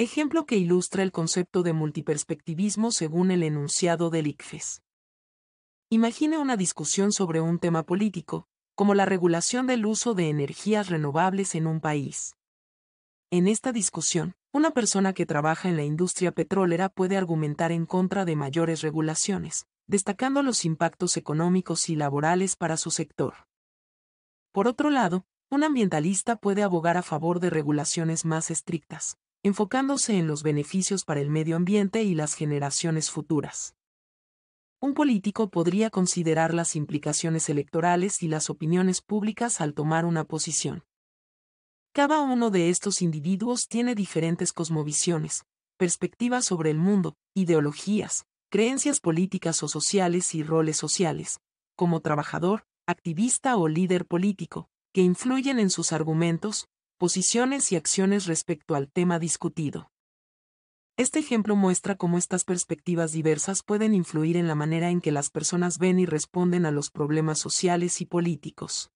Ejemplo que ilustra el concepto de multiperspectivismo según el enunciado del ICFES. Imagine una discusión sobre un tema político, como la regulación del uso de energías renovables en un país. En esta discusión, una persona que trabaja en la industria petrolera puede argumentar en contra de mayores regulaciones, destacando los impactos económicos y laborales para su sector. Por otro lado, un ambientalista puede abogar a favor de regulaciones más estrictas, enfocándose en los beneficios para el medio ambiente y las generaciones futuras. Un político podría considerar las implicaciones electorales y las opiniones públicas al tomar una posición. Cada uno de estos individuos tiene diferentes cosmovisiones, perspectivas sobre el mundo, ideologías, creencias políticas o sociales y roles sociales, como trabajador, activista o líder político, que influyen en sus argumentos, posiciones y acciones respecto al tema discutido. Este ejemplo muestra cómo estas perspectivas diversas pueden influir en la manera en que las personas ven y responden a los problemas sociales y políticos.